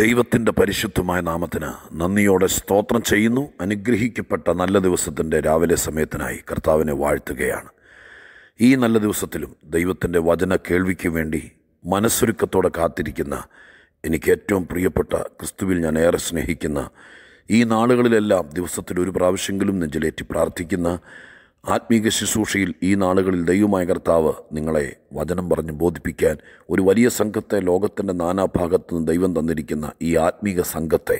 ദൈവത്തിൻ്റെ പരിശുദ്ധമായ നാമത്തിന് നന്ദിയോടെ സ്തോത്രം ചെയ്യുന്നു അനുഗ്രഹിക്കപ്പെട്ട നല്ല ദിവസത്തിൻ്റെ രാവിലെ സമയത്തിനായി കർത്താവിനെ വാഴ്ത്തുകയാണ് ഈ നല്ല ദിവസത്തിലും ദൈവത്തിൻ്റെ വചന കേൾവിക്ക് വേണ്ടി മനസ്സൊരുക്കത്തോടെ കാത്തിരിക്കുന്ന എനിക്ക് ഏറ്റവും പ്രിയപ്പെട്ട ക്രിസ്തുവിൽ ഞാൻ ഏറെ സ്നേഹിക്കുന്ന ഈ നാളുകളിലെല്ലാം ദിവസത്തിൽ ഒരു പ്രാവശ്യമെങ്കിലും നെഞ്ചിലേറ്റി പ്രാർത്ഥിക്കുന്ന ആത്മീക ശുശ്രൂഷയിൽ ഈ നാളുകളിൽ ദൈവമായ കർത്താവ് നിങ്ങളെ വചനം പറഞ്ഞ് ബോധിപ്പിക്കാൻ ഒരു വലിയ സംഘത്തെ ലോകത്തിൻ്റെ നാനാഭാഗത്തു നിന്ന് ദൈവം തന്നിരിക്കുന്ന ഈ ആത്മീക സംഘത്തെ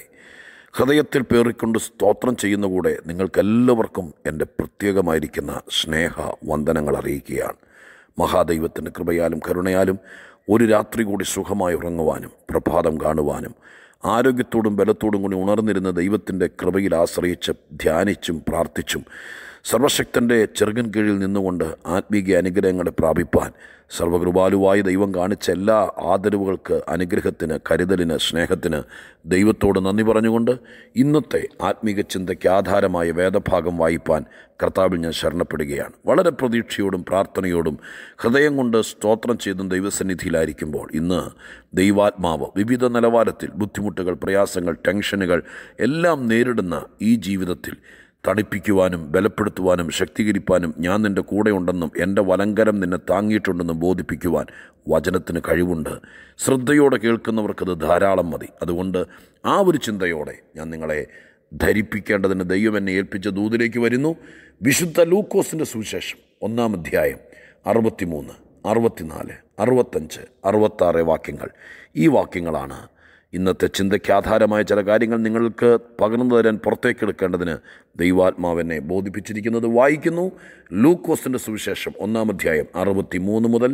ഹൃദയത്തിൽ പേറിക്കൊണ്ട് സ്തോത്രം ചെയ്യുന്ന കൂടെ നിങ്ങൾക്കെല്ലാവർക്കും എൻ്റെ പ്രത്യേകമായിരിക്കുന്ന സ്നേഹ വന്ദനങ്ങൾ അറിയിക്കുകയാണ് മഹാദൈവത്തിൻ്റെ കൃപയാലും കരുണയാലും ഒരു രാത്രി കൂടി സുഖമായി ഉറങ്ങുവാനും പ്രഭാതം കാണുവാനും ആരോഗ്യത്തോടും ബലത്തോടും കൂടി ഉണർന്നിരുന്ന ദൈവത്തിൻ്റെ കൃപയിൽ ആശ്രയിച്ച് ധ്യാനിച്ചും പ്രാർത്ഥിച്ചും സർവശക്തൻ്റെ ചെറുകൻ കീഴിൽ നിന്നുകൊണ്ട് ആത്മീക അനുഗ്രഹങ്ങളെ പ്രാപിപ്പാൻ സർവകൃപാലുവായ ദൈവം കാണിച്ച എല്ലാ ആദരവുകൾക്ക് അനുഗ്രഹത്തിന് കരുതലിന് സ്നേഹത്തിന് ദൈവത്തോട് നന്ദി പറഞ്ഞുകൊണ്ട് ഇന്നത്തെ ആത്മീക ചിന്തയ്ക്ക് ആധാരമായ വേദഭാഗം വായിപ്പാൻ കർത്താവിൽ ഞാൻ ശരണപ്പെടുകയാണ് വളരെ പ്രതീക്ഷയോടും പ്രാർത്ഥനയോടും ഹൃദയം കൊണ്ട് സ്തോത്രം ചെയ്തും ദൈവസന്നിധിയിലായിരിക്കുമ്പോൾ ഇന്ന് ദൈവാത്മാവ് വിവിധ നിലവാരത്തിൽ ബുദ്ധിമുട്ടുകൾ പ്രയാസങ്ങൾ ടെൻഷനുകൾ എല്ലാം നേരിടുന്ന ഈ ജീവിതത്തിൽ തണുപ്പിക്കുവാനും ബലപ്പെടുത്തുവാനും ശക്തീകരിപ്പാനും ഞാൻ നിൻ്റെ കൂടെയുണ്ടെന്നും എൻ്റെ വലങ്കരം നിന്നെ താങ്ങിയിട്ടുണ്ടെന്നും ബോധിപ്പിക്കുവാൻ വചനത്തിന് കഴിവുണ്ട് ശ്രദ്ധയോടെ കേൾക്കുന്നവർക്കത് ധാരാളം മതി അതുകൊണ്ട് ആ ഒരു ചിന്തയോടെ ഞാൻ നിങ്ങളെ ധരിപ്പിക്കേണ്ടതിന് ദൈവം എന്നെ ഏൽപ്പിച്ച ദൂതിലേക്ക് വരുന്നു വിശുദ്ധ ലൂക്കോസിൻ്റെ സുവിശേഷം ഒന്നാം അധ്യായം അറുപത്തിമൂന്ന് അറുപത്തിനാല് അറുപത്തഞ്ച് അറുപത്താറ് വാക്യങ്ങൾ ഈ വാക്യങ്ങളാണ് ഇന്നത്തെ ചിന്തയ്ക്ക് ആധാരമായ ചില കാര്യങ്ങൾ നിങ്ങൾക്ക് പകർന്നു തരാൻ പുറത്തേക്കെടുക്കേണ്ടതിന് ദൈവാത്മാവെന്നെ ബോധിപ്പിച്ചിരിക്കുന്നത് വായിക്കുന്നു ലൂക്കോസിൻ്റെ സുവിശേഷം ഒന്നാം അധ്യായം അറുപത്തി മൂന്ന് മുതൽ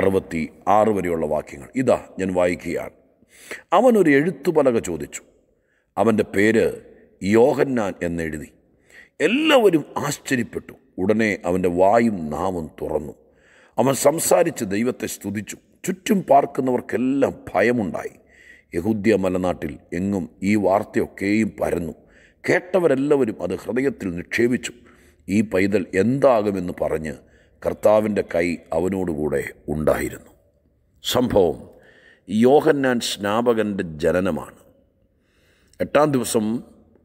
അറുപത്തി ആറ് വരെയുള്ള വാക്യങ്ങൾ ഇതാ ഞാൻ വായിക്കുകയാണ് അവനൊരു എഴുത്തുപലക ചോദിച്ചു അവൻ്റെ പേര് യോഹന്നാൻ എന്നെഴുതി എല്ലാവരും ആശ്ചര്യപ്പെട്ടു ഉടനെ അവൻ്റെ വായും നാവും തുറന്നു അവൻ സംസാരിച്ച് ദൈവത്തെ സ്തുതിച്ചു ചുറ്റും പാർക്കുന്നവർക്കെല്ലാം ഭയമുണ്ടായി യഹൂദ്യ മലനാട്ടിൽ എങ്ങും ഈ വാർത്തയൊക്കെയും പരന്നു കേട്ടവരെല്ലാവരും അത് ഹൃദയത്തിൽ നിക്ഷേപിച്ചു ഈ പൈതൽ എന്താകുമെന്ന് പറഞ്ഞ് കർത്താവിൻ്റെ കൈ അവനോടുകൂടെ ഉണ്ടായിരുന്നു സംഭവം യോഹന്നാൻ സ്നാപകൻ്റെ ജനനമാണ് എട്ടാം ദിവസം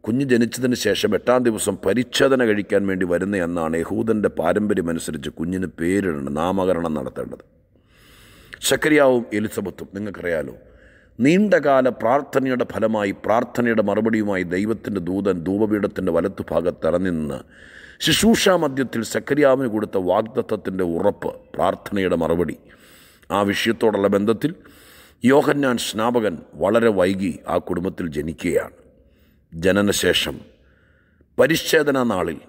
കുഞ്ഞ് ജനിച്ചതിന് ശേഷം എട്ടാം ദിവസം പരിച്ഛേദന കഴിക്കാൻ വേണ്ടി വരുന്ന എന്നാണ് യഹൂദൻ്റെ പാരമ്പര്യമനുസരിച്ച് കുഞ്ഞിന് പേരിടേണ്ടത് നാമകരണം നടത്തേണ്ടത് ശക്കരിയാവും എലിസബത്തും നിങ്ങൾക്കറിയാലോ നീണ്ടകാല പ്രാർത്ഥനയുടെ ഫലമായി പ്രാർത്ഥനയുടെ മറുപടിയുമായി ദൈവത്തിൻ്റെ ദൂതൻ ധൂപപീഠത്തിൻ്റെ വലത്തുഭാഗത്ത് ഇറങ്ങിന്ന് ശുശ്രൂഷാ മധ്യത്തിൽ സക്കരിയാവിന് കൊടുത്ത വാഗ്ദത്തത്തിൻ്റെ ഉറപ്പ് പ്രാർത്ഥനയുടെ മറുപടി ആ വിഷയത്തോടുള്ള ബന്ധത്തിൽ യോഹന്നാൻ സ്നാപകൻ വളരെ വൈകി ആ കുടുംബത്തിൽ ജനിക്കുകയാണ് ജനനശേഷം പരിച്ഛേദന നാളിൽ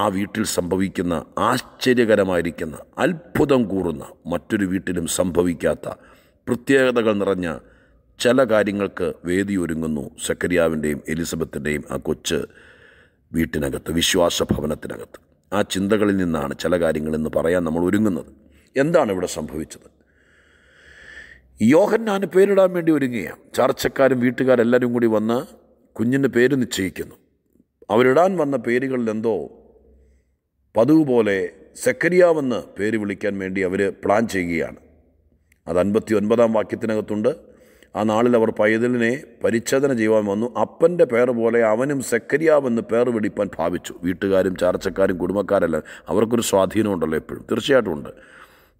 ആ വീട്ടിൽ സംഭവിക്കുന്ന ആശ്ചര്യകരമായിരിക്കുന്ന അത്ഭുതം കൂറുന്ന മറ്റൊരു വീട്ടിലും സംഭവിക്കാത്ത പ്രത്യേകതകൾ നിറഞ്ഞ ചില കാര്യങ്ങൾക്ക് വേദി ഒരുങ്ങുന്നു സക്കരിയാവിൻ്റെയും എലിസബത്തിൻ്റെയും ആ കൊച്ച് വീട്ടിനകത്ത് വിശ്വാസ ഭവനത്തിനകത്ത് ആ ചിന്തകളിൽ നിന്നാണ് ചില കാര്യങ്ങളെന്ന് പറയാൻ നമ്മൾ ഒരുങ്ങുന്നത് എന്താണ് ഇവിടെ സംഭവിച്ചത് യോഹന്നാന് പേരിടാൻ വേണ്ടി ഒരുങ്ങുകയാണ് ചർച്ചക്കാരും വീട്ടുകാരെല്ലാവരും കൂടി വന്ന് കുഞ്ഞിന് പേര് നിശ്ചയിക്കുന്നു അവരിടാൻ വന്ന പേരുകളിൽ എന്തോ പതിവ് പോലെ സെക്കരിയാവെന്ന് പേര് വിളിക്കാൻ വേണ്ടി അവർ പ്ലാൻ ചെയ്യുകയാണ് അത് അൻപത്തി ഒൻപതാം വാക്യത്തിനകത്തുണ്ട് ആ നാളിൽ അവർ പൈതലിനെ പരിച്ഛേദന ചെയ്യുവാൻ വന്നു അപ്പൻ്റെ പേർ പോലെ അവനും സെക്കരിയാവെന്ന് പേർ പിടിപ്പാൻ ഭാവിച്ചു വീട്ടുകാരും ചാർച്ചക്കാരും കുടുംബക്കാരെല്ലാം അവർക്കൊരു സ്വാധീനമുണ്ടല്ലോ എപ്പോഴും തീർച്ചയായിട്ടും ഉണ്ട്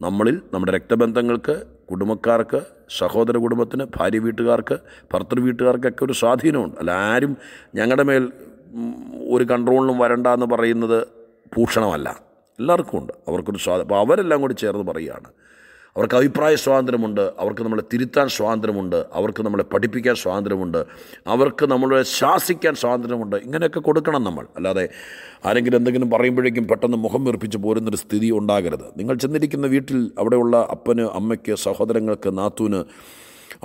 നമ്മളിൽ നമ്മുടെ രക്തബന്ധങ്ങൾക്ക് കുടുംബക്കാർക്ക് സഹോദര കുടുംബത്തിന് ഭാര്യ വീട്ടുകാർക്ക് ഭർത്തൃ വീട്ടുകാർക്കൊക്കെ ഒരു സ്വാധീനമുണ്ട് അല്ല ആരും ഞങ്ങളുടെ മേൽ ഒരു കൺട്രോളിലും വരണ്ട എന്ന് പറയുന്നത് ഭൂഷണമല്ല എല്ലാവർക്കും ഉണ്ട് അവർക്കൊരു സ്വാധീനം അപ്പോൾ അവരെല്ലാം കൂടി ചേർന്ന് പറയുകയാണ് അവർക്ക് അഭിപ്രായ സ്വാതന്ത്ര്യമുണ്ട് അവർക്ക് നമ്മളെ തിരുത്താൻ സ്വാതന്ത്ര്യമുണ്ട് അവർക്ക് നമ്മളെ പഠിപ്പിക്കാൻ സ്വാതന്ത്ര്യമുണ്ട് അവർക്ക് നമ്മളെ ശാസിക്കാൻ സ്വാതന്ത്ര്യമുണ്ട് ഇങ്ങനെയൊക്കെ കൊടുക്കണം നമ്മൾ അല്ലാതെ ആരെങ്കിലും എന്തെങ്കിലും പറയുമ്പോഴേക്കും പെട്ടെന്ന് മുഖം വീർപ്പിച്ച് പോരുന്നൊരു സ്ഥിതി ഉണ്ടാകരുത് നിങ്ങൾ ചെന്നിരിക്കുന്ന വീട്ടിൽ അവിടെയുള്ള അപ്പന് അമ്മയ്ക്ക് സഹോദരങ്ങൾക്ക് നാത്തൂന്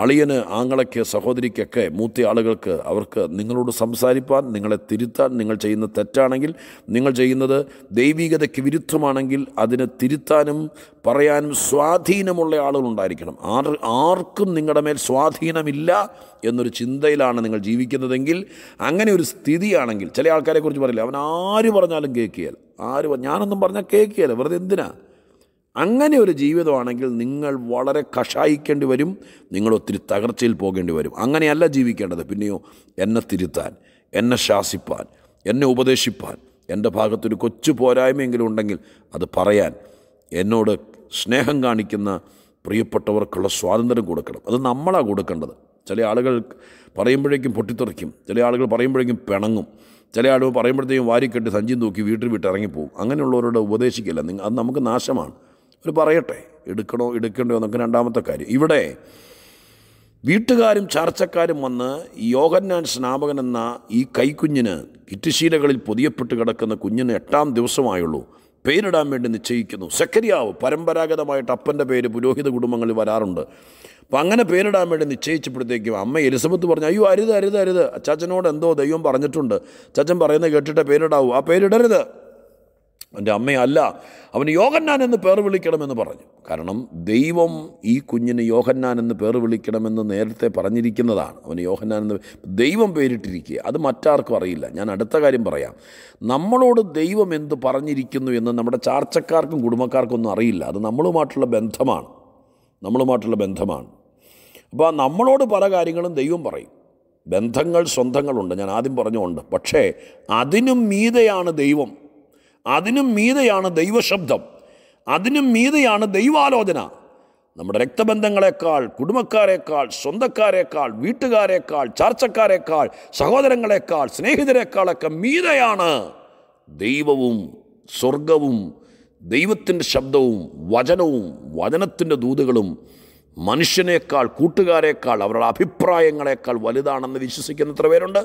അളിയന് ആങ്ങളയ്ക്ക് സഹോദരിക്കൊക്കെ മൂത്ത ആളുകൾക്ക് അവർക്ക് നിങ്ങളോട് സംസാരിപ്പാൻ നിങ്ങളെ തിരുത്താൻ നിങ്ങൾ ചെയ്യുന്ന തെറ്റാണെങ്കിൽ നിങ്ങൾ ചെയ്യുന്നത് ദൈവികതയ്ക്ക് വിരുദ്ധമാണെങ്കിൽ അതിനെ തിരുത്താനും പറയാനും സ്വാധീനമുള്ള ആളുകളുണ്ടായിരിക്കണം ആർ ആർക്കും നിങ്ങളുടെ മേൽ സ്വാധീനമില്ല എന്നൊരു ചിന്തയിലാണ് നിങ്ങൾ ജീവിക്കുന്നതെങ്കിൽ അങ്ങനെ ഒരു സ്ഥിതിയാണെങ്കിൽ ചില ആൾക്കാരെക്കുറിച്ച് പറയില്ല അവൻ ആര് പറഞ്ഞാലും കേൾക്കിയാൽ ആര് ഞാനൊന്നും പറഞ്ഞാൽ കേൾക്കിയാൽ വെറുതെ എന്തിനാണ് അങ്ങനെ ഒരു ജീവിതമാണെങ്കിൽ നിങ്ങൾ വളരെ കഷായിക്കേണ്ടി വരും നിങ്ങൾ ഒത്തിരി തകർച്ചയിൽ പോകേണ്ടി വരും അങ്ങനെയല്ല ജീവിക്കേണ്ടത് പിന്നെയോ എന്നെ തിരുത്താൻ എന്നെ ശാസിപ്പാൻ എന്നെ ഉപദേശിപ്പാൻ എൻ്റെ ഭാഗത്തൊരു കൊച്ചു പോരായ്മയെങ്കിലും ഉണ്ടെങ്കിൽ അത് പറയാൻ എന്നോട് സ്നേഹം കാണിക്കുന്ന പ്രിയപ്പെട്ടവർക്കുള്ള സ്വാതന്ത്ര്യം കൊടുക്കണം അത് നമ്മളാണ് കൊടുക്കേണ്ടത് ചില ആളുകൾ പറയുമ്പോഴേക്കും പൊട്ടിത്തെറിക്കും ചില ആളുകൾ പറയുമ്പോഴേക്കും പിണങ്ങും ചില ആളുകൾ പറയുമ്പോഴത്തേക്കും വാരിക്കെട്ടി സഞ്ചിയും തൂക്കി വീട്ടിൽ വിട്ട് ഇറങ്ങിപ്പോകും അങ്ങനെയുള്ളവരോട് ഉപദേശിക്കില്ല നിങ്ങൾ അത് നമുക്ക് നാശമാണ് അവർ പറയട്ടെ എടുക്കണോ എടുക്കണ്ടോ എന്നൊക്കെ രണ്ടാമത്തെ കാര്യം ഇവിടെ വീട്ടുകാരും ചാർച്ചക്കാരും വന്ന് യോഗന്നാൻ സ്നാപകൻ എന്ന ഈ കൈക്കുഞ്ഞിന് കിറ്റുശീലകളിൽ പൊതിയപ്പെട്ട് കിടക്കുന്ന കുഞ്ഞിന് എട്ടാം ദിവസമായുള്ളൂ പേരിടാൻ വേണ്ടി നിശ്ചയിക്കുന്നു സെക്കരിയാവ് പരമ്പരാഗതമായിട്ട് അപ്പൻ്റെ പേര് പുരോഹിത കുടുംബങ്ങളിൽ വരാറുണ്ട് അപ്പം അങ്ങനെ പേരിടാൻ വേണ്ടി നിശ്ചയിച്ചപ്പോഴത്തേക്കും അമ്മ എലിസബത്ത് പറഞ്ഞു അയ്യോ അരുത് അരുത് അരുത് അച്ചാച്ചനോട് എന്തോ ദൈവം പറഞ്ഞിട്ടുണ്ട് അച്ചാച്ചൻ പറയുന്നത് കേട്ടിട്ട് പേരിടാവൂ ആ പേരിടരുത് എൻ്റെ അമ്മയല്ല അവന് യോഗന്നാൻ എന്ന് പേർ വിളിക്കണമെന്ന് പറഞ്ഞു കാരണം ദൈവം ഈ കുഞ്ഞിന് യോഹന്നാൻ എന്ന് പേർ വിളിക്കണമെന്ന് നേരത്തെ പറഞ്ഞിരിക്കുന്നതാണ് അവന് യോഹന്നാൻ എന്ന് ദൈവം പേരിട്ടിരിക്കുക അത് മറ്റാർക്കും അറിയില്ല ഞാൻ അടുത്ത കാര്യം പറയാം നമ്മളോട് ദൈവം എന്ത് പറഞ്ഞിരിക്കുന്നു എന്ന് നമ്മുടെ ചാർച്ചക്കാർക്കും കുടുംബക്കാർക്കും ഒന്നും അറിയില്ല അത് നമ്മളുമായിട്ടുള്ള ബന്ധമാണ് നമ്മളുമായിട്ടുള്ള ബന്ധമാണ് അപ്പോൾ നമ്മളോട് പല കാര്യങ്ങളും ദൈവം പറയും ബന്ധങ്ങൾ സ്വന്തങ്ങളുണ്ട് ഞാൻ ആദ്യം പറഞ്ഞുകൊണ്ട് പക്ഷേ അതിനും മീതയാണ് ദൈവം അതിനും മീതയാണ് ദൈവശബ്ദം അതിനും മീതയാണ് ദൈവാലോചന നമ്മുടെ രക്തബന്ധങ്ങളെക്കാൾ കുടുംബക്കാരെക്കാൾ സ്വന്തക്കാരെക്കാൾ വീട്ടുകാരേക്കാൾ ചർച്ചക്കാരെക്കാൾ സഹോദരങ്ങളെക്കാൾ സ്നേഹിതരെക്കാളൊക്കെ മീതയാണ് ദൈവവും സ്വർഗവും ദൈവത്തിൻ്റെ ശബ്ദവും വചനവും വചനത്തിൻ്റെ ദൂതുകളും മനുഷ്യനേക്കാൾ കൂട്ടുകാരേക്കാൾ അവരുടെ അഭിപ്രായങ്ങളെക്കാൾ വലുതാണെന്ന് വിശ്വസിക്കുന്ന എത്ര പേരുണ്ട്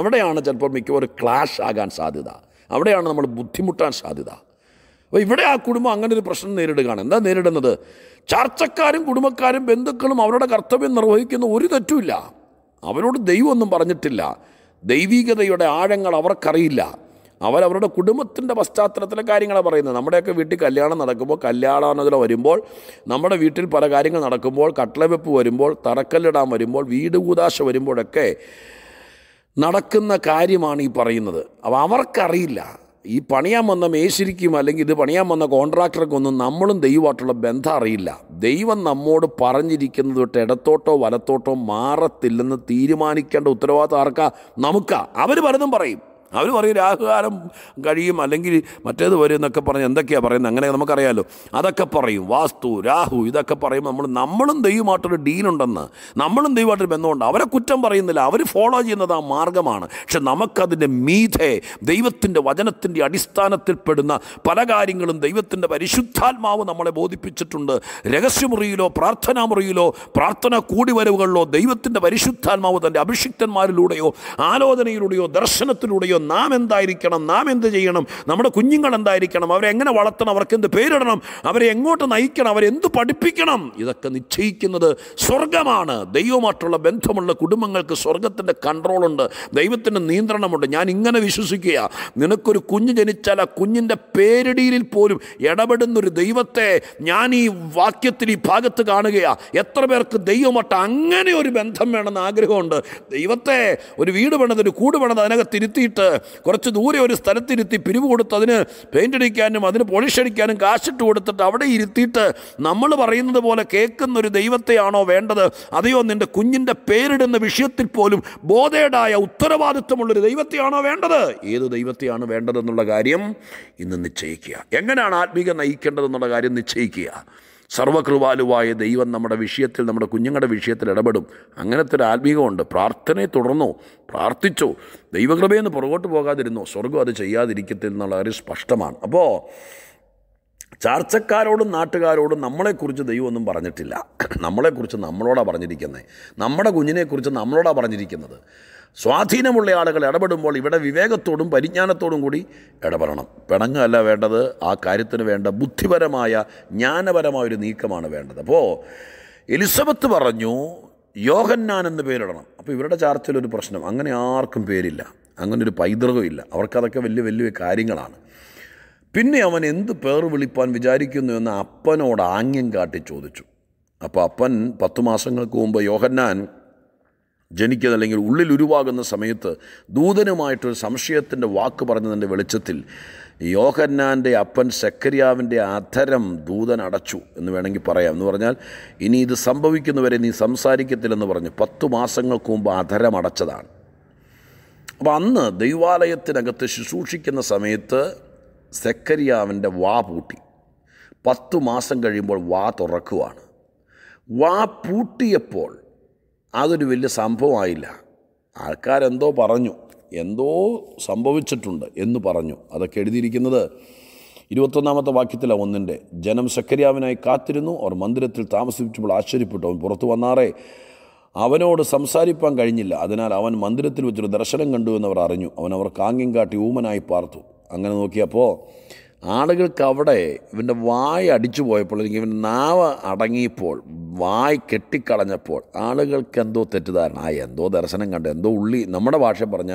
അവിടെയാണ് ചിലപ്പോൾ മിക്കവാറും ക്ലാഷ് ആകാൻ സാധ്യത അവിടെയാണ് നമ്മൾ ബുദ്ധിമുട്ടാൻ സാധ്യത അപ്പോൾ ഇവിടെ ആ കുടുംബം അങ്ങനെ ഒരു പ്രശ്നം നേരിടുകയാണ് എന്താ നേരിടുന്നത് ചർച്ചക്കാരും കുടുംബക്കാരും ബന്ധുക്കളും അവരുടെ കർത്തവ്യം നിർവഹിക്കുന്ന ഒരു തെറ്റുമില്ല അവരോട് ദൈവമൊന്നും പറഞ്ഞിട്ടില്ല ദൈവീകതയുടെ ആഴങ്ങൾ അവർക്കറിയില്ല അവരവരുടെ കുടുംബത്തിൻ്റെ പശ്ചാത്തലത്തിലെ കാര്യങ്ങളാണ് പറയുന്നത് നമ്മുടെയൊക്കെ വീട്ടിൽ കല്യാണം നടക്കുമ്പോൾ കല്യാണാനോദര വരുമ്പോൾ നമ്മുടെ വീട്ടിൽ പല കാര്യങ്ങൾ നടക്കുമ്പോൾ കട്ടളവെപ്പ് വരുമ്പോൾ തറക്കല്ലിടാൻ വരുമ്പോൾ വീട് കൂതാശ വരുമ്പോഴൊക്കെ നടക്കുന്ന കാര്യമാണ് ഈ പറയുന്നത് അപ്പോൾ അവർക്കറിയില്ല ഈ പണിയാൻ വന്ന മേശിരിക്കും അല്ലെങ്കിൽ ഇത് പണിയാൻ വന്ന കോൺട്രാക്ടർക്കൊന്നും നമ്മളും ദൈവമായിട്ടുള്ള ബന്ധം അറിയില്ല ദൈവം നമ്മോട് പറഞ്ഞിരിക്കുന്നത് തൊട്ട് ഇടത്തോട്ടോ വലത്തോട്ടോ മാറത്തില്ലെന്ന് തീരുമാനിക്കേണ്ട ഉത്തരവാദിത്തം ആർക്കാ നമുക്കാ അവർ പലതും പറയും അവർ പറയും രാഹുകാലം കഴിയും അല്ലെങ്കിൽ മറ്റേത് വരും എന്നൊക്കെ പറഞ്ഞ് എന്തൊക്കെയാണ് പറയുന്നത് അങ്ങനെ നമുക്കറിയാമല്ലോ അതൊക്കെ പറയും വാസ്തു രാഹു ഇതൊക്കെ പറയും നമ്മൾ നമ്മളും ദൈവമായിട്ടൊരു ഡീനുണ്ടെന്ന് നമ്മളും ദൈവമായിട്ടൊരു ബന്ധമുണ്ട് അവരെ കുറ്റം പറയുന്നില്ല അവർ ഫോളോ ചെയ്യുന്നത് ആ മാർഗമാണ് പക്ഷെ നമുക്കതിൻ്റെ മീതെ ദൈവത്തിൻ്റെ വചനത്തിൻ്റെ അടിസ്ഥാനത്തിൽപ്പെടുന്ന പല കാര്യങ്ങളും ദൈവത്തിൻ്റെ പരിശുദ്ധാത്മാവ് നമ്മളെ ബോധിപ്പിച്ചിട്ടുണ്ട് രഹസ്യമുറിയിലോ പ്രാർത്ഥനാ മുറിയിലോ പ്രാർത്ഥന വരവുകളിലോ ദൈവത്തിൻ്റെ പരിശുദ്ധാത്മാവ് തൻ്റെ അഭിഷിക്തന്മാരിലൂടെയോ ആലോചനയിലൂടെയോ ദർശനത്തിലൂടെയോ ജീവിതം നാം എന്തായിരിക്കണം നാം എന്ത് ചെയ്യണം നമ്മുടെ കുഞ്ഞുങ്ങൾ എന്തായിരിക്കണം അവരെ എങ്ങനെ വളർത്തണം അവർക്ക് എന്ത് പേരിടണം അവരെ എങ്ങോട്ട് നയിക്കണം അവരെന്ത് പഠിപ്പിക്കണം ഇതൊക്കെ നിശ്ചയിക്കുന്നത് സ്വർഗമാണ് ദൈവമായിട്ടുള്ള ബന്ധമുള്ള കുടുംബങ്ങൾക്ക് സ്വർഗത്തിൻ്റെ കൺട്രോളുണ്ട് ദൈവത്തിൻ്റെ നിയന്ത്രണമുണ്ട് ഞാൻ ഇങ്ങനെ വിശ്വസിക്കുക നിനക്കൊരു കുഞ്ഞ് ജനിച്ചാൽ ആ കുഞ്ഞിൻ്റെ പേരിടിയിൽ പോലും ഇടപെടുന്നൊരു ദൈവത്തെ ഞാൻ ഈ വാക്യത്തിൽ ഈ ഭാഗത്ത് കാണുകയാണ് എത്ര പേർക്ക് ദൈവമായിട്ട് അങ്ങനെ ഒരു ബന്ധം വേണമെന്ന് ആഗ്രഹമുണ്ട് ദൈവത്തെ ഒരു വീട് പണിത് ഒരു കൂട് പണിത് അതിനകത്ത് തിരുത്തിയിട്ട് കുറച്ച് ദൂരെ ഒരു സ്ഥലത്തിരുത്തി പിരിവ് കൊടുത്ത് അതിന് പെയിൻ്റ് അടിക്കാനും അതിന് പോളിഷ് അടിക്കാനും കാശിട്ട് കൊടുത്തിട്ട് അവിടെ ഇരുത്തിയിട്ട് നമ്മൾ പറയുന്നത് പോലെ കേൾക്കുന്ന ഒരു ദൈവത്തെയാണോ വേണ്ടത് അതെയോ നിൻ്റെ കുഞ്ഞിൻ്റെ പേരിടുന്ന വിഷയത്തിൽ പോലും ബോധേടായ ഉത്തരവാദിത്വമുള്ളൊരു ദൈവത്തെയാണോ വേണ്ടത് ഏത് ദൈവത്തെയാണ് വേണ്ടതെന്നുള്ള കാര്യം ഇന്ന് നിശ്ചയിക്കുക എങ്ങനെയാണ് ആത്മീക നയിക്കേണ്ടതെന്നുള്ള കാര്യം നിശ്ചയിക്കുക സർവകൃപാലുവായ ദൈവം നമ്മുടെ വിഷയത്തിൽ നമ്മുടെ കുഞ്ഞുങ്ങളുടെ വിഷയത്തിൽ ഇടപെടും അങ്ങനത്തെ ഒരു ആത്മീകമുണ്ട് പ്രാർത്ഥനയെ തുടർന്നോ പ്രാർത്ഥിച്ചോ ദൈവകൃപയെന്ന് പുറകോട്ട് പോകാതിരുന്നോ സ്വർഗം അത് ചെയ്യാതിരിക്കത്തിൽ എന്നുള്ള കാര്യം സ്പഷ്ടമാണ് അപ്പോൾ ചാർച്ചക്കാരോടും നാട്ടുകാരോടും നമ്മളെക്കുറിച്ച് ഒന്നും പറഞ്ഞിട്ടില്ല നമ്മളെക്കുറിച്ച് നമ്മളോടാണ് പറഞ്ഞിരിക്കുന്നത് നമ്മുടെ കുഞ്ഞിനെക്കുറിച്ച് നമ്മളോടാണ് പറഞ്ഞിരിക്കുന്നത് സ്വാധീനമുള്ള ആളുകൾ ഇടപെടുമ്പോൾ ഇവിടെ വിവേകത്തോടും പരിജ്ഞാനത്തോടും കൂടി ഇടപെടണം പിണങ്ങല്ല വേണ്ടത് ആ കാര്യത്തിന് വേണ്ട ബുദ്ധിപരമായ ജ്ഞാനപരമായ ഒരു നീക്കമാണ് വേണ്ടത് അപ്പോൾ എലിസബത്ത് പറഞ്ഞു യോഹന്നാൻ എന്ന് പേരിടണം അപ്പോൾ ഇവരുടെ ചാർച്ചയിലൊരു പ്രശ്നം അങ്ങനെ ആർക്കും പേരില്ല അങ്ങനെ ഒരു പൈതൃകമില്ല അവർക്കതൊക്കെ വലിയ വലിയ കാര്യങ്ങളാണ് പിന്നെ അവൻ എന്ത് പേർ വിളിപ്പാൻ വിചാരിക്കുന്നു എന്ന് അപ്പനോട് ആംഗ്യം കാട്ടി ചോദിച്ചു അപ്പോൾ അപ്പൻ പത്തു മാസങ്ങൾക്ക് മുമ്പ് യോഹന്നാൻ അല്ലെങ്കിൽ ഉള്ളിൽ ഉരുവാകുന്ന സമയത്ത് ദൂതനുമായിട്ടൊരു സംശയത്തിൻ്റെ വാക്ക് പറഞ്ഞതിൻ്റെ വെളിച്ചത്തിൽ യോഹന്നാൻ്റെ അപ്പൻ ശക്കരിയാവിൻ്റെ അധരം ദൂതൻ അടച്ചു എന്ന് വേണമെങ്കിൽ പറയാം എന്ന് പറഞ്ഞാൽ ഇനി ഇത് സംഭവിക്കുന്നവരെ നീ സംസാരിക്കത്തില്ലെന്ന് പറഞ്ഞു പത്തു മാസങ്ങൾക്ക് മുമ്പ് അധരം അടച്ചതാണ് അപ്പോൾ അന്ന് ദൈവാലയത്തിനകത്ത് ശുശ്രൂഷിക്കുന്ന സമയത്ത് സെക്കരിയാവിൻ്റെ വാ പൂട്ടി പത്തു മാസം കഴിയുമ്പോൾ വാ തുറക്കുവാണ് വാ പൂട്ടിയപ്പോൾ അതൊരു വലിയ സംഭവമായില്ല ആൾക്കാരെന്തോ പറഞ്ഞു എന്തോ സംഭവിച്ചിട്ടുണ്ട് എന്ന് പറഞ്ഞു അതൊക്കെ എഴുതിയിരിക്കുന്നത് ഇരുപത്തൊന്നാമത്തെ വാക്യത്തിലെ ഒന്നിൻ്റെ ജനം സക്കരിയാവിനായി കാത്തിരുന്നു അവർ മന്ദിരത്തിൽ താമസിപ്പിച്ചപ്പോൾ ആശ്ചര്യപ്പെട്ടു അവൻ പുറത്തു വന്നാറേ അവനോട് സംസാരിപ്പാൻ കഴിഞ്ഞില്ല അതിനാൽ അവൻ മന്ദിരത്തിൽ വെച്ചൊരു ദർശനം കണ്ടു എന്നവർ അറിഞ്ഞു അവൻ അവർ കാങ്ങിയും കാട്ടി ഊമനായി പാർത്തു അങ്ങനെ നോക്കിയപ്പോൾ ആളുകൾക്ക് അവിടെ ഇവൻ്റെ വായ അടിച്ചു പോയപ്പോൾ അല്ലെങ്കിൽ ഇവൻ്റെ നാവ് അടങ്ങിയപ്പോൾ വായ് കെട്ടിക്കളഞ്ഞപ്പോൾ ആളുകൾക്ക് എന്തോ തെറ്റിദ്ധാരണ ആ എന്തോ ദർശനം കണ്ട് എന്തോ ഉള്ളി നമ്മുടെ ഭാഷ പറഞ്ഞ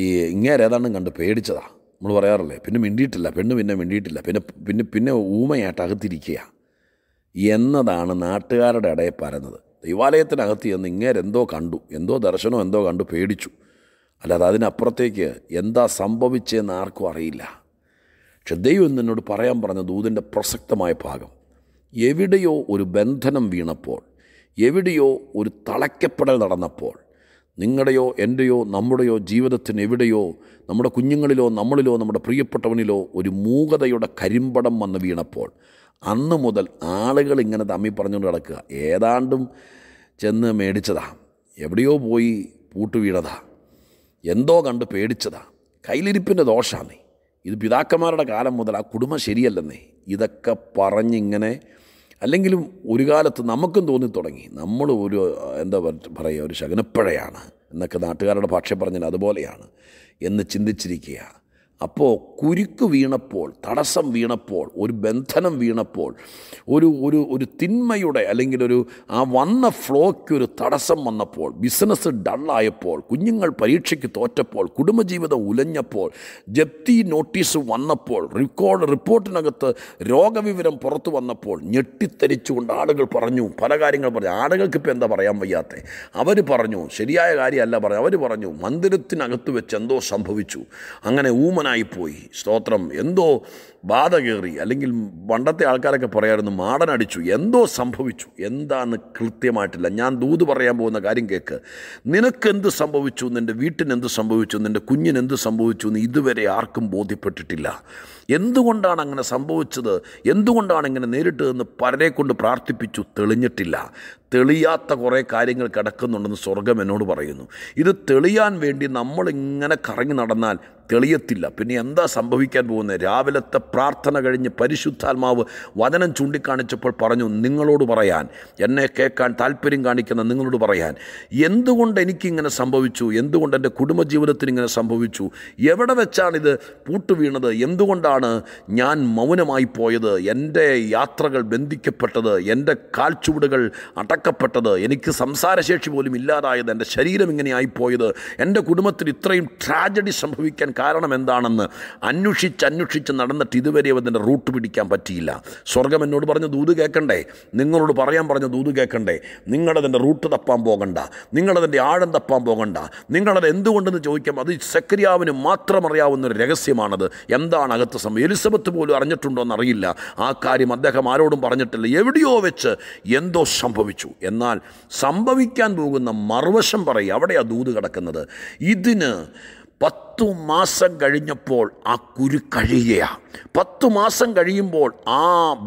ഈ ഇങ്ങേരെ ഏതാണ്ടും കണ്ട് പേടിച്ചതാ നമ്മൾ പറയാറില്ലേ പിന്നെ മിണ്ടിയിട്ടില്ല പെണ്ണ് പിന്നെ മിണ്ടിയിട്ടില്ല പിന്നെ പിന്നെ പിന്നെ ഊമയായിട്ട് അകത്തിരിക്കുക എന്നതാണ് നാട്ടുകാരുടെ ഇടയിൽ പരന്നത് ദൈവാലയത്തിനകത്ത് ചെന്ന് ഇങ്ങേരെന്തോ കണ്ടു എന്തോ ദർശനമോ എന്തോ കണ്ടു പേടിച്ചു അല്ലാതെ അതിനപ്പുറത്തേക്ക് എന്താ സംഭവിച്ചതെന്ന് ആർക്കും അറിയില്ല പക്ഷെ ദൈവം എന്നോട് പറയാൻ പറഞ്ഞ ദൂതിൻ്റെ പ്രസക്തമായ ഭാഗം എവിടെയോ ഒരു ബന്ധനം വീണപ്പോൾ എവിടെയോ ഒരു തളയ്ക്കപ്പെടൽ നടന്നപ്പോൾ നിങ്ങളുടെയോ എൻ്റെയോ നമ്മുടെയോ ജീവിതത്തിന് എവിടെയോ നമ്മുടെ കുഞ്ഞുങ്ങളിലോ നമ്മളിലോ നമ്മുടെ പ്രിയപ്പെട്ടവനിലോ ഒരു മൂകതയുടെ കരിമ്പടം വന്ന് വീണപ്പോൾ അന്ന് മുതൽ ആളുകൾ ഇങ്ങനെ തമ്മി പറഞ്ഞുകൊണ്ട് കിടക്കുക ഏതാണ്ടും ചെന്ന് മേടിച്ചതാ എവിടെയോ പോയി പൂട്ടുവീണതാ എന്തോ കണ്ട് പേടിച്ചതാ കയ്യിലിരിപ്പിൻ്റെ ദോഷമാണ് ഇത് പിതാക്കന്മാരുടെ കാലം മുതൽ ആ കുടുംബം ശരിയല്ലെന്നേ ഇതൊക്കെ പറഞ്ഞിങ്ങനെ അല്ലെങ്കിലും ഒരു കാലത്ത് നമുക്കും തോന്നി തുടങ്ങി നമ്മൾ ഒരു എന്താ പറയുക ഒരു ശകനപ്പഴയാണ് എന്നൊക്കെ നാട്ടുകാരുടെ ഭാഷ പറഞ്ഞാൽ അതുപോലെയാണ് എന്ന് ചിന്തിച്ചിരിക്കുകയാണ് അപ്പോൾ കുരുക്ക് വീണപ്പോൾ തടസ്സം വീണപ്പോൾ ഒരു ബന്ധനം വീണപ്പോൾ ഒരു ഒരു ഒരു തിന്മയുടെ അല്ലെങ്കിൽ ഒരു ആ വന്ന ഫ്ലോയ്ക്ക് ഒരു തടസ്സം വന്നപ്പോൾ ബിസിനസ് ഡള്ളായപ്പോൾ കുഞ്ഞുങ്ങൾ പരീക്ഷയ്ക്ക് തോറ്റപ്പോൾ കുടുംബജീവിതം ഉലഞ്ഞപ്പോൾ ജപ്തി നോട്ടീസ് വന്നപ്പോൾ റെക്കോർഡ് റിപ്പോർട്ടിനകത്ത് രോഗവിവരം പുറത്തു വന്നപ്പോൾ ഞെട്ടിത്തരിച്ചുകൊണ്ട് ആളുകൾ പറഞ്ഞു പല കാര്യങ്ങൾ പറഞ്ഞു ആളുകൾക്ക് ഇപ്പോൾ എന്താ പറയാൻ വയ്യാത്ത അവർ പറഞ്ഞു ശരിയായ കാര്യമല്ല പറഞ്ഞു അവർ പറഞ്ഞു മന്ദിരത്തിനകത്ത് വെച്ച് എന്തോ സംഭവിച്ചു അങ്ങനെ ഊമന മാടനായിപ്പോയി സ്തോത്രം എന്തോ ബാധ കയറി അല്ലെങ്കിൽ പണ്ടത്തെ ആൾക്കാരൊക്കെ പറയാമായിരുന്നു മാടനടിച്ചു എന്തോ സംഭവിച്ചു എന്താണ് കൃത്യമായിട്ടില്ല ഞാൻ ദൂത് പറയാൻ പോകുന്ന കാര്യം കേൾക്ക് നിനക്ക് എന്ത് സംഭവിച്ചു നിൻ്റെ വീട്ടിനെന്ത് സംഭവിച്ചു നിൻ്റെ കുഞ്ഞിനെന്ത് സംഭവിച്ചു എന്ന് ഇതുവരെ ആർക്കും ബോധ്യപ്പെട്ടിട്ടില്ല എന്തുകൊണ്ടാണ് അങ്ങനെ സംഭവിച്ചത് എന്തുകൊണ്ടാണ് ഇങ്ങനെ നേരിട്ടതെന്ന് പലരെ കൊണ്ട് പ്രാർത്ഥിപ്പിച്ചു തെളിഞ്ഞിട്ടില്ല തെളിയാത്ത കുറേ കാര്യങ്ങൾ കിടക്കുന്നുണ്ടെന്ന് സ്വർഗം എന്നോട് പറയുന്നു ഇത് തെളിയാൻ വേണ്ടി നമ്മളിങ്ങനെ കറങ്ങി നടന്നാൽ തെളിയത്തില്ല പിന്നെ എന്താ സംഭവിക്കാൻ പോകുന്നത് രാവിലത്തെ പ്രാർത്ഥന കഴിഞ്ഞ് പരിശുദ്ധാത്മാവ് വചനം ചൂണ്ടിക്കാണിച്ചപ്പോൾ പറഞ്ഞു നിങ്ങളോട് പറയാൻ എന്നെ കേൾക്കാൻ താല്പര്യം കാണിക്കുന്ന നിങ്ങളോട് പറയാൻ എന്തുകൊണ്ട് എനിക്കിങ്ങനെ സംഭവിച്ചു എന്തുകൊണ്ട് എൻ്റെ കുടുംബജീവിതത്തിന് ഇങ്ങനെ സംഭവിച്ചു എവിടെ വെച്ചാണിത് പൂട്ടുവീണത് എന്തുകൊണ്ടാണ് കൊണ്ടാണ് ഞാൻ മൗനമായി പോയത് എൻ്റെ യാത്രകൾ ബന്ധിക്കപ്പെട്ടത് എൻ്റെ കാൽച്ചുവടുകൾ അടക്കപ്പെട്ടത് എനിക്ക് സംസാരശേഷി പോലും ഇല്ലാതായത് എൻ്റെ ശരീരം ഇങ്ങനെ എൻ്റെ കുടുംബത്തിൽ ഇത്രയും ട്രാജഡി സംഭവിക്കാൻ കാരണം എന്താണെന്ന് അന്വേഷിച്ച് അന്വേഷിച്ച് നടന്നിട്ട് ഇതുവരെ അതിൻ്റെ റൂട്ട് പിടിക്കാൻ പറ്റിയില്ല സ്വർഗം എന്നോട് പറഞ്ഞ ദൂത് കേൾക്കണ്ടേ നിങ്ങളോട് പറയാൻ പറഞ്ഞ ദൂത് കേൾക്കണ്ടേ നിങ്ങളതിൻ്റെ റൂട്ട് തപ്പാൻ പോകണ്ട നിങ്ങളതിൻ്റെ ആഴം തപ്പാൻ പോകണ്ട നിങ്ങളത് എന്തുകൊണ്ടെന്ന് ചോദിക്കാം അത് സക്രിയാവിന് മാത്രം അറിയാവുന്ന ഒരു രഹസ്യമാണത് എന്താണ് അകത്ത് ദിവസം എലിസബത്ത് പോലും അറിഞ്ഞിട്ടുണ്ടോ അറിയില്ല ആ കാര്യം അദ്ദേഹം ആരോടും പറഞ്ഞിട്ടില്ല എവിടെയോ വെച്ച് എന്തോ സംഭവിച്ചു എന്നാൽ സംഭവിക്കാൻ പോകുന്ന മറുവശം പറയും അവിടെയാണ് ദൂത് കിടക്കുന്നത് ഇതിന് പത്തു മാസം കഴിഞ്ഞപ്പോൾ ആ കുരു കഴിയുകയാണ് പത്തു മാസം കഴിയുമ്പോൾ ആ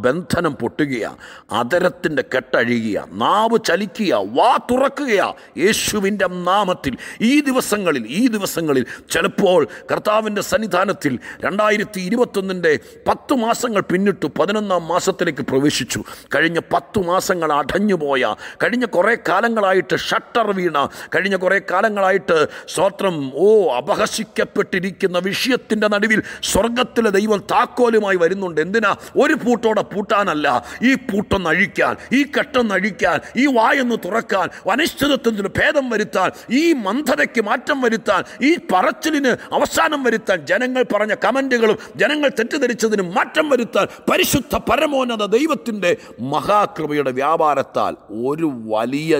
ബന്ധനം പൊട്ടുകയാണ് അതരത്തിൻ്റെ കെട്ടഴിയുക നാവ് ചലിക്കുക വാ തുറക്കുകയാണ് യേശുവിൻ്റെ നാമത്തിൽ ഈ ദിവസങ്ങളിൽ ഈ ദിവസങ്ങളിൽ ചിലപ്പോൾ കർത്താവിൻ്റെ സന്നിധാനത്തിൽ രണ്ടായിരത്തി ഇരുപത്തൊന്നിൻ്റെ പത്ത് മാസങ്ങൾ പിന്നിട്ടു പതിനൊന്നാം മാസത്തിലേക്ക് പ്രവേശിച്ചു കഴിഞ്ഞ പത്തു മാസങ്ങൾ അടഞ്ഞുപോയ കഴിഞ്ഞ കുറേ കാലങ്ങളായിട്ട് ഷട്ടർ വീണ കഴിഞ്ഞ കുറേ കാലങ്ങളായിട്ട് സ്വത്രം ഓ അപഹ പ്രകാശിക്കപ്പെട്ടിരിക്കുന്ന വിഷയത്തിൻ്റെ നടുവിൽ സ്വർഗത്തിലെ ദൈവം താക്കോലുമായി വരുന്നുണ്ട് എന്തിനാ ഒരു പൂട്ടോടെ പൂട്ടാനല്ല ഈ പൂട്ടൊന്ന് അഴിക്കാൻ ഈ കെട്ടൊന്ന് അഴിക്കാൻ ഈ വായൊന്ന് തുറക്കാൻ അനിശ്ചിതത്വത്തിന് ഭേദം വരുത്താൻ ഈ മന്ദതയ്ക്ക് മാറ്റം വരുത്താൻ ഈ പറച്ചിലിന് അവസാനം വരുത്താൻ ജനങ്ങൾ പറഞ്ഞ കമൻറ്റുകളും ജനങ്ങൾ തെറ്റിദ്ധരിച്ചതിന് മാറ്റം വരുത്താൻ പരിശുദ്ധ പരമോന്നത ദൈവത്തിൻ്റെ മഹാകൃപയുടെ വ്യാപാരത്താൽ ഒരു വലിയ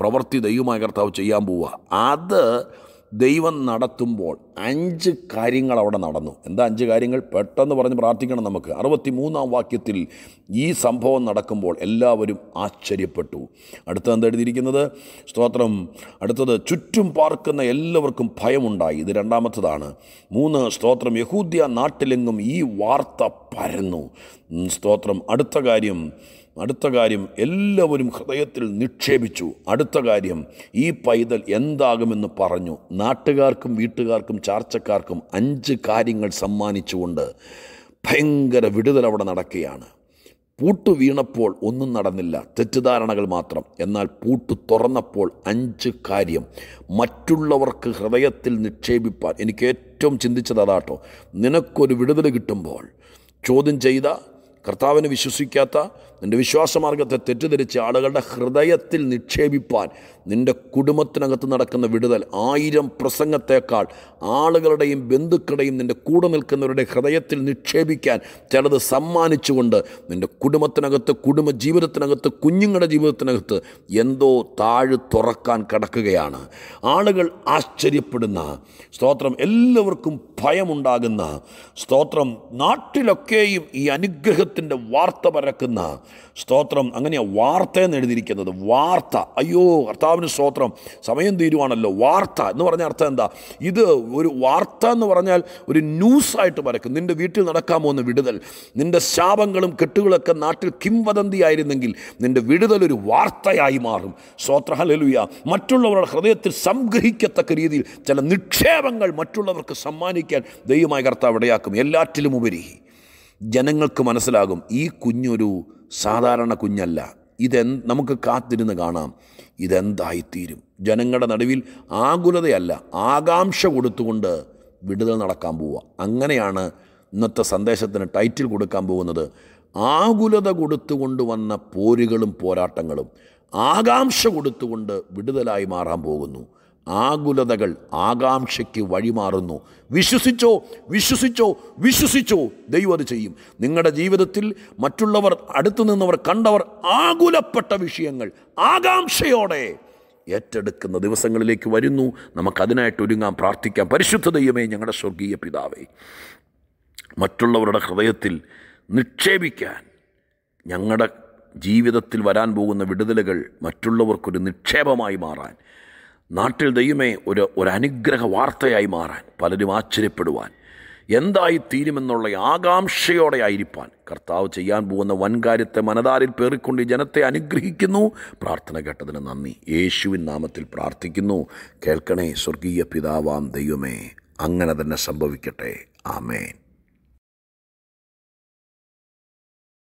പ്രവൃത്തി ദൈവമായ കർത്താവ് ചെയ്യാൻ പോവുക അത് ദൈവം നടത്തുമ്പോൾ അഞ്ച് കാര്യങ്ങൾ അവിടെ നടന്നു എന്താ അഞ്ച് കാര്യങ്ങൾ പെട്ടെന്ന് പറഞ്ഞ് പ്രാർത്ഥിക്കണം നമുക്ക് അറുപത്തി മൂന്നാം വാക്യത്തിൽ ഈ സംഭവം നടക്കുമ്പോൾ എല്ലാവരും ആശ്ചര്യപ്പെട്ടു അടുത്തത് എന്താ എഴുതിയിരിക്കുന്നത് സ്തോത്രം അടുത്തത് ചുറ്റും പാർക്കുന്ന എല്ലാവർക്കും ഭയമുണ്ടായി ഇത് രണ്ടാമത്തതാണ് മൂന്ന് സ്തോത്രം യഹൂദ്യ നാട്ടിലെങ്ങും ഈ വാർത്ത പരന്നു സ്തോത്രം അടുത്ത കാര്യം അടുത്ത കാര്യം എല്ലാവരും ഹൃദയത്തിൽ നിക്ഷേപിച്ചു അടുത്ത കാര്യം ഈ പൈതൽ എന്താകുമെന്ന് പറഞ്ഞു നാട്ടുകാർക്കും വീട്ടുകാർക്കും ചാർച്ചക്കാർക്കും അഞ്ച് കാര്യങ്ങൾ സമ്മാനിച്ചുകൊണ്ട് ഭയങ്കര വിടുതൽ അവിടെ നടക്കുകയാണ് പൂട്ട് വീണപ്പോൾ ഒന്നും നടന്നില്ല തെറ്റിദ്ധാരണകൾ മാത്രം എന്നാൽ പൂട്ട് തുറന്നപ്പോൾ അഞ്ച് കാര്യം മറ്റുള്ളവർക്ക് ഹൃദയത്തിൽ നിക്ഷേപിപ്പാൻ എനിക്ക് ഏറ്റവും ചിന്തിച്ചത് അതാട്ടോ നിനക്കൊരു വിടുതൽ കിട്ടുമ്പോൾ ചോദ്യം ചെയ്ത കർത്താവിനെ വിശ്വസിക്കാത്ത നിൻ്റെ വിശ്വാസമാർഗത്തെ തെറ്റിദ്ധരിച്ച ആളുകളുടെ ഹൃദയത്തിൽ നിക്ഷേപിപ്പാൻ നിൻ്റെ കുടുംബത്തിനകത്ത് നടക്കുന്ന വിടുതൽ ആയിരം പ്രസംഗത്തേക്കാൾ ആളുകളുടെയും ബന്ധുക്കളുടെയും നിൻ്റെ കൂടെ നിൽക്കുന്നവരുടെ ഹൃദയത്തിൽ നിക്ഷേപിക്കാൻ ചിലത് സമ്മാനിച്ചുകൊണ്ട് നിൻ്റെ കുടുംബത്തിനകത്ത് കുടുംബ ജീവിതത്തിനകത്ത് കുഞ്ഞുങ്ങളുടെ ജീവിതത്തിനകത്ത് എന്തോ താഴ് തുറക്കാൻ കിടക്കുകയാണ് ആളുകൾ ആശ്ചര്യപ്പെടുന്ന സ്തോത്രം എല്ലാവർക്കും ഭയമുണ്ടാകുന്ന സ്തോത്രം നാട്ടിലൊക്കെയും ഈ അനുഗ്രഹത്തിൽ ദൈവത്തിൻ്റെ വാർത്ത പരക്കുന്ന സ്തോത്രം അങ്ങനെയാണ് വാർത്ത എന്ന് എഴുതിയിരിക്കുന്നത് വാർത്ത അയ്യോ കർത്താവിന് സ്തോത്രം സമയം തീരുവാണല്ലോ വാർത്ത എന്ന് പറഞ്ഞ അർത്ഥം എന്താ ഇത് ഒരു വാർത്ത എന്ന് പറഞ്ഞാൽ ഒരു ന്യൂസായിട്ട് പരക്കും നിൻ്റെ വീട്ടിൽ നടക്കാൻ പോകുന്ന വിടുതൽ നിൻ്റെ ശാപങ്ങളും കെട്ടുകളൊക്കെ നാട്ടിൽ കിംവദന്തിയായിരുന്നെങ്കിൽ നിൻ്റെ വിടുതൽ ഒരു വാർത്തയായി മാറും സ്തോത്ര ഹലലുയ മറ്റുള്ളവരുടെ ഹൃദയത്തിൽ സംഗ്രഹിക്കത്തക്ക രീതിയിൽ ചില നിക്ഷേപങ്ങൾ മറ്റുള്ളവർക്ക് സമ്മാനിക്കാൻ ദൈവമായ കർത്താവ് ഇടയാക്കും എല്ലാറ്റിലും ഉപരി ജനങ്ങൾക്ക് മനസ്സിലാകും ഈ കുഞ്ഞൊരു സാധാരണ കുഞ്ഞല്ല ഇതെ നമുക്ക് കാത്തിരുന്ന് കാണാം ഇതെന്തായിത്തീരും ജനങ്ങളുടെ നടുവിൽ ആകുലതയല്ല ആകാംക്ഷ കൊടുത്തുകൊണ്ട് വിടുതൽ നടക്കാൻ പോവുക അങ്ങനെയാണ് ഇന്നത്തെ സന്ദേശത്തിന് ടൈറ്റിൽ കൊടുക്കാൻ പോകുന്നത് ആകുലത കൊടുത്തുകൊണ്ട് വന്ന പോരുകളും പോരാട്ടങ്ങളും ആകാംക്ഷ കൊടുത്തുകൊണ്ട് വിടുതലായി മാറാൻ പോകുന്നു ആകുലതകൾ ആകാംക്ഷയ്ക്ക് വഴിമാറുന്നു വിശ്വസിച്ചോ വിശ്വസിച്ചോ വിശ്വസിച്ചോ ദൈവം അത് ചെയ്യും നിങ്ങളുടെ ജീവിതത്തിൽ മറ്റുള്ളവർ അടുത്തു നിന്നവർ കണ്ടവർ ആകുലപ്പെട്ട വിഷയങ്ങൾ ആകാംക്ഷയോടെ ഏറ്റെടുക്കുന്ന ദിവസങ്ങളിലേക്ക് വരുന്നു നമുക്കതിനായിട്ട് ഒരുങ്ങാൻ പ്രാർത്ഥിക്കാം പരിശുദ്ധ ദൈവമേ ഞങ്ങളുടെ സ്വർഗീയ പിതാവേ മറ്റുള്ളവരുടെ ഹൃദയത്തിൽ നിക്ഷേപിക്കാൻ ഞങ്ങളുടെ ജീവിതത്തിൽ വരാൻ പോകുന്ന വിടുതലുകൾ മറ്റുള്ളവർക്കൊരു നിക്ഷേപമായി മാറാൻ നാട്ടിൽ ദൈവമേ ഒരു ഒരു അനുഗ്രഹ വാർത്തയായി മാറാൻ പലരും ആശ്ചര്യപ്പെടുവാൻ എന്തായി തീരുമെന്നുള്ള ആകാംക്ഷയോടെ ആയിരിക്കാൻ കർത്താവ് ചെയ്യാൻ പോകുന്ന വൻകാര്യത്തെ മനതാരിൽ പേറിക്കൊണ്ട് ജനത്തെ അനുഗ്രഹിക്കുന്നു പ്രാർത്ഥന കേട്ടതിന് നന്ദി യേശുവിൻ നാമത്തിൽ പ്രാർത്ഥിക്കുന്നു കേൾക്കണേ സ്വർഗീയ പിതാവാം ദൈവമേ അങ്ങനെ തന്നെ സംഭവിക്കട്ടെ ആമേൻ